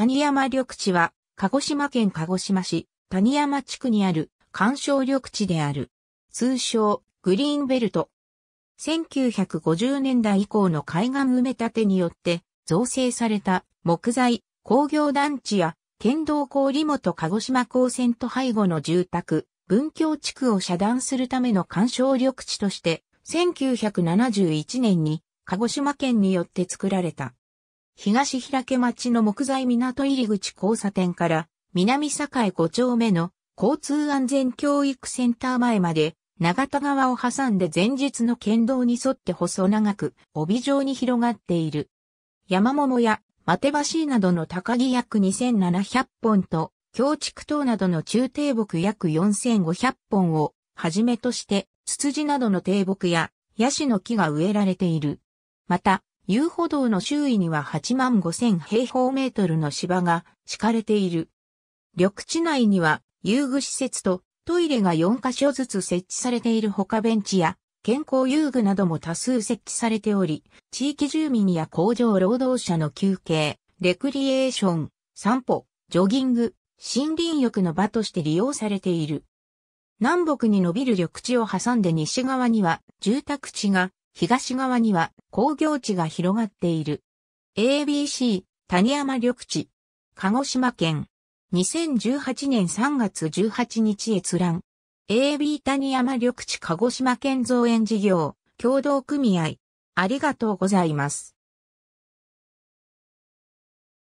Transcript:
谷山緑地は、鹿児島県鹿児島市、谷山地区にある、観賞緑地である。通称、グリーンベルト。1950年代以降の海岸埋め立てによって、造成された木材、工業団地や、県道郡元鹿児島高専と背後の住宅、文京地区を遮断するための干渉緑地として、1971年に鹿児島県によって作られた。東平家町の木材港入口交差点から南境5丁目の交通安全教育センター前まで長田川を挟んで前日の県道に沿って細長く帯状に広がっている。山桃やマテバシなどの高木約2700本と京畜等などの中低木約4500本をはじめとしてツツジなどの低木やヤシの木が植えられている。また、遊歩道の周囲には8万5 0平方メートルの芝が敷かれている。緑地内には遊具施設とトイレが4カ所ずつ設置されている他ベンチや健康遊具なども多数設置されており、地域住民や工場労働者の休憩、レクリエーション、散歩、ジョギング、森林浴の場として利用されている。南北に伸びる緑地を挟んで西側には住宅地が、東側には工業地が広がっている。ABC、谷山緑地。鹿児島県。2018年3月18日閲覧。AB 谷山緑地鹿児島県造園事業、共同組合。ありがとうございます。